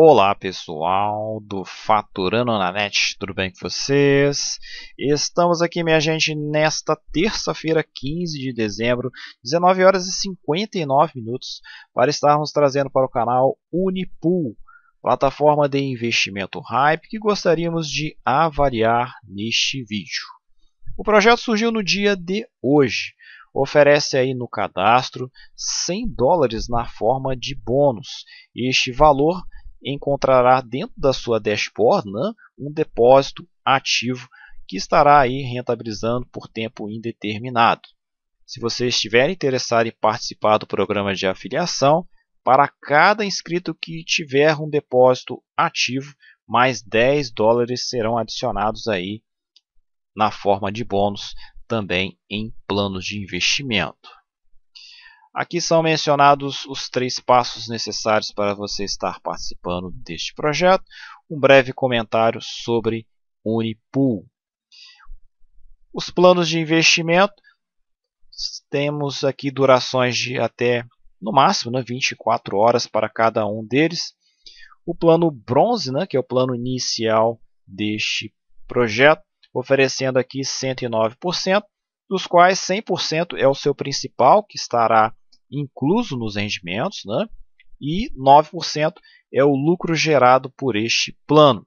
Olá pessoal do Faturando na Net, tudo bem com vocês? Estamos aqui, minha gente, nesta terça-feira, 15 de dezembro, 19 horas e 59 minutos, para estarmos trazendo para o canal Unipool, plataforma de investimento hype que gostaríamos de avaliar neste vídeo. O projeto surgiu no dia de hoje. Oferece aí no cadastro 100 dólares na forma de bônus. Este valor encontrará dentro da sua dashboard né, um depósito ativo que estará aí rentabilizando por tempo indeterminado. Se você estiver interessado em participar do programa de afiliação, para cada inscrito que tiver um depósito ativo, mais 10 dólares serão adicionados aí na forma de bônus também em planos de investimento. Aqui são mencionados os três passos necessários para você estar participando deste projeto. Um breve comentário sobre Unipool. Os planos de investimento temos aqui durações de até no máximo né, 24 horas para cada um deles. O plano bronze, né, que é o plano inicial deste projeto, oferecendo aqui 109%, dos quais 100% é o seu principal, que estará incluso nos rendimentos, né? e 9% é o lucro gerado por este plano.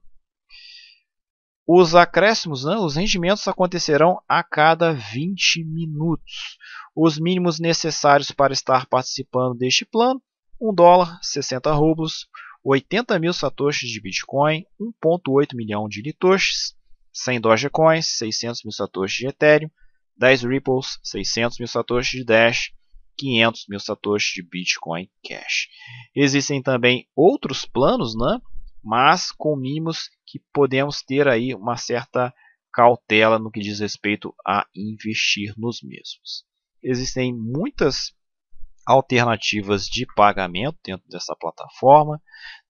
Os acréscimos, né, os rendimentos acontecerão a cada 20 minutos. Os mínimos necessários para estar participando deste plano: 1 dólar, 60 rublos, 80 mil satoshis de Bitcoin, 1,8 milhão de litoshis, 100 Dogecoins, 600 mil satoshis de Ethereum, 10 Ripples, 600 mil satoshis de Dash, 500 mil satoshis de Bitcoin Cash. Existem também outros planos, né? mas com mínimos que podemos ter aí uma certa cautela no que diz respeito a investir nos mesmos. Existem muitas alternativas de pagamento dentro dessa plataforma,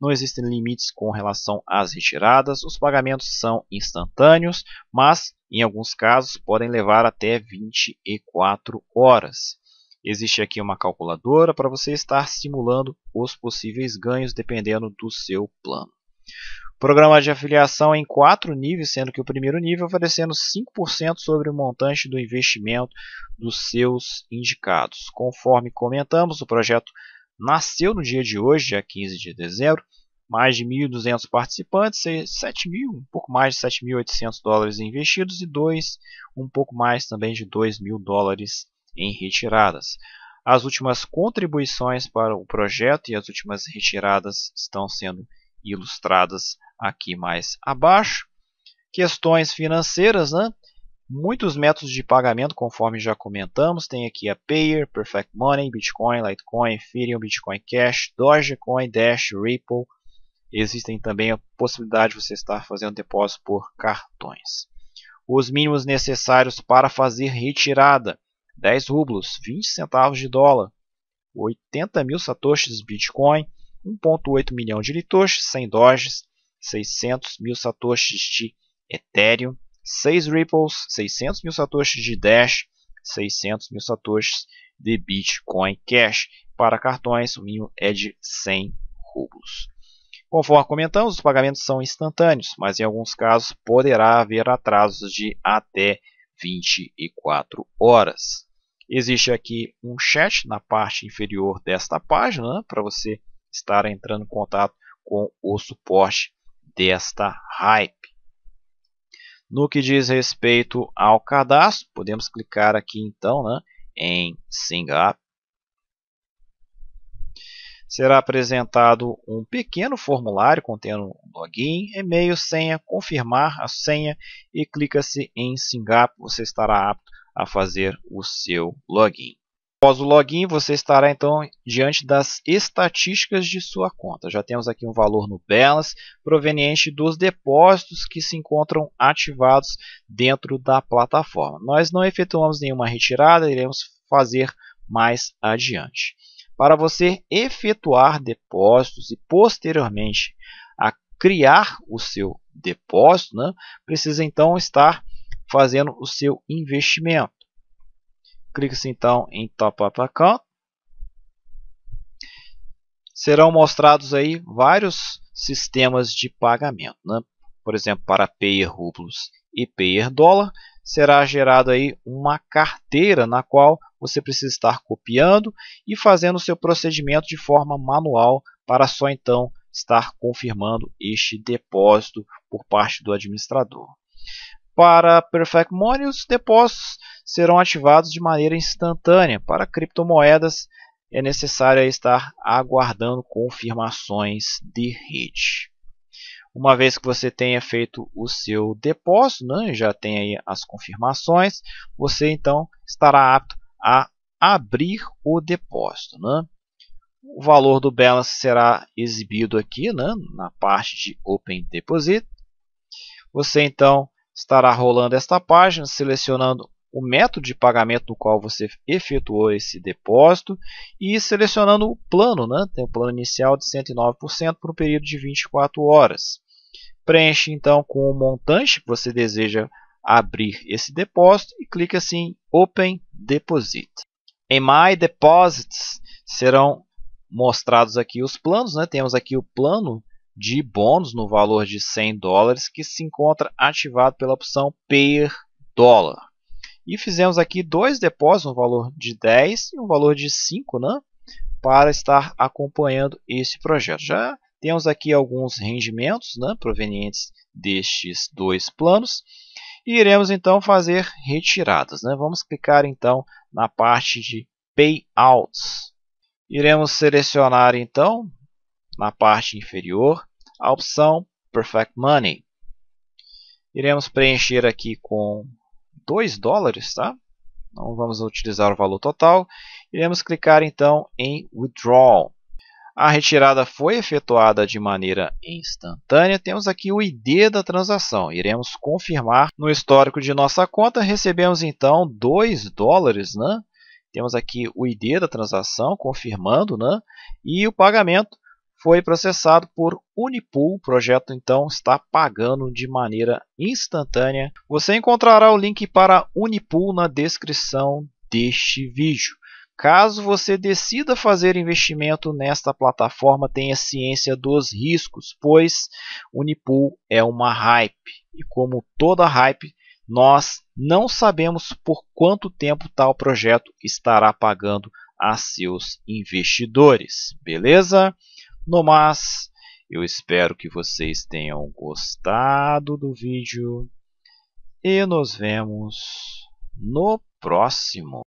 não existem limites com relação às retiradas, os pagamentos são instantâneos, mas em alguns casos podem levar até 24 horas. Existe aqui uma calculadora para você estar simulando os possíveis ganhos dependendo do seu plano. Programa de afiliação é em quatro níveis, sendo que o primeiro nível oferecendo 5% sobre o montante do investimento dos seus indicados. Conforme comentamos, o projeto nasceu no dia de hoje, dia 15 de dezembro, mais de 1.200 participantes, 7 mil, um pouco mais de 7.800 dólares investidos e dois, um pouco mais também de 2.000 mil dólares em retiradas. As últimas contribuições para o projeto e as últimas retiradas estão sendo ilustradas aqui mais abaixo. Questões financeiras, né? muitos métodos de pagamento, conforme já comentamos. Tem aqui a Payer, Perfect Money, Bitcoin, Litecoin, Ethereum, Bitcoin Cash, Dogecoin, Dash, Ripple. Existem também a possibilidade de você estar fazendo depósito por cartões. Os mínimos necessários para fazer retirada. 10 rublos, 20 centavos de dólar, 80 mil satoshis Bitcoin, 1.8 milhão de litoshis, 100 doges, 600 mil satoshis de Ethereum, 6 Ripples, 600 mil satoshis de Dash, 600 mil satoshis de Bitcoin Cash. Para cartões, o mínimo é de 100 rublos. Conforme comentamos, os pagamentos são instantâneos, mas em alguns casos poderá haver atrasos de até 24 horas. Existe aqui um chat na parte inferior desta página né, para você estar entrando em contato com o suporte desta Hype. No que diz respeito ao cadastro, podemos clicar aqui então né, em Sing Será apresentado um pequeno formulário contendo login, e-mail, senha, confirmar a senha e clica-se em Sing Você estará apto a fazer o seu login. Após o login, você estará então diante das estatísticas de sua conta. Já temos aqui um valor no balance proveniente dos depósitos que se encontram ativados dentro da plataforma. Nós não efetuamos nenhuma retirada, iremos fazer mais adiante. Para você efetuar depósitos e posteriormente a criar o seu depósito, né, precisa então estar fazendo o seu investimento. Clique-se assim, então em Top Up Account. Serão mostrados aí vários sistemas de pagamento. Né? Por exemplo, para Payer Rublos e Payer Dólar, será gerada aí uma carteira na qual você precisa estar copiando e fazendo o seu procedimento de forma manual para só então estar confirmando este depósito por parte do administrador para Perfect Monies, depósitos serão ativados de maneira instantânea. Para criptomoedas é necessário estar aguardando confirmações de rede. Uma vez que você tenha feito o seu depósito, né, já tem aí as confirmações, você então estará apto a abrir o depósito. Né? O valor do balance será exibido aqui né, na parte de Open Deposit. Você então estará rolando esta página, selecionando o método de pagamento no qual você efetuou esse depósito e selecionando o plano, né? tem o plano inicial de 109% por um período de 24 horas. Preenche então com o montante que você deseja abrir esse depósito e clica assim Open Deposit. Em My Deposits serão mostrados aqui os planos, né? temos aqui o plano de bônus no valor de 100 dólares que se encontra ativado pela opção per dólar. E fizemos aqui dois depósitos, um valor de 10 e um valor de 5, né? para estar acompanhando esse projeto. Já temos aqui alguns rendimentos né, provenientes destes dois planos e iremos então fazer retiradas. Né? Vamos clicar então na parte de Payouts. Iremos selecionar então na parte inferior a opção Perfect Money. Iremos preencher aqui com 2 dólares, tá? Não vamos utilizar o valor total. Iremos clicar então em Withdraw. A retirada foi efetuada de maneira instantânea. Temos aqui o ID da transação. Iremos confirmar no histórico de nossa conta. Recebemos então 2 dólares, né? Temos aqui o ID da transação confirmando, né? E o pagamento foi processado por Unipool. O projeto então está pagando de maneira instantânea. Você encontrará o link para Unipool na descrição deste vídeo. Caso você decida fazer investimento nesta plataforma, tenha ciência dos riscos, pois Unipool é uma hype. E como toda hype, nós não sabemos por quanto tempo tal projeto estará pagando a seus investidores. Beleza? No mais, eu espero que vocês tenham gostado do vídeo e nos vemos no próximo.